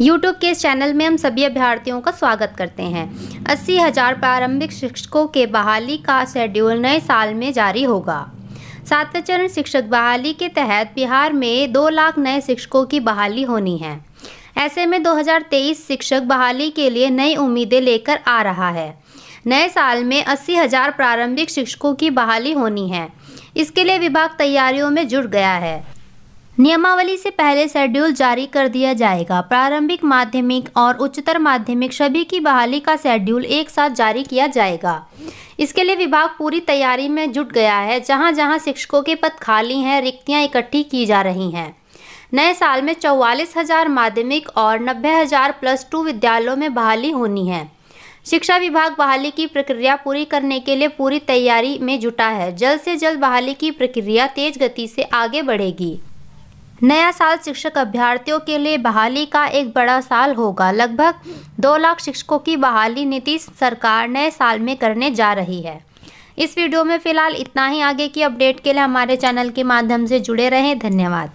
YouTube के इस channel में हम सभी अभ्यर्थियों का स्वागत करते हैं अस्सी हज़ार प्रारंभिक शिक्षकों के बहाली का शेड्यूल नए साल में जारी होगा सातवें चरण शिक्षक बहाली के तहत बिहार में दो लाख नए शिक्षकों की बहाली होनी है ऐसे में 2023 शिक्षक बहाली के लिए नई उम्मीदें लेकर आ रहा है नए साल में अस्सी हज़ार प्रारंभिक शिक्षकों की बहाली होनी है इसके लिए विभाग तैयारियों में जुट गया है नियमावली से पहले शेड्यूल जारी कर दिया जाएगा प्रारंभिक माध्यमिक और उच्चतर माध्यमिक सभी की बहाली का शेड्यूल एक साथ जारी किया जाएगा इसके लिए विभाग पूरी तैयारी में जुट गया है जहां जहां शिक्षकों के पद खाली हैं रिक्तियां इकट्ठी की जा रही हैं नए साल में चौवालीस हज़ार माध्यमिक और नब्बे हज़ार प्लस टू विद्यालयों में बहाली होनी है शिक्षा विभाग बहाली की प्रक्रिया पूरी करने के लिए पूरी तैयारी में जुटा है जल्द से जल्द बहाली की प्रक्रिया तेज गति से आगे बढ़ेगी नया साल शिक्षक अभ्यर्थियों के लिए बहाली का एक बड़ा साल होगा लगभग दो लाख शिक्षकों की बहाली नीति सरकार नए साल में करने जा रही है इस वीडियो में फिलहाल इतना ही आगे की अपडेट के लिए हमारे चैनल के माध्यम से जुड़े रहें धन्यवाद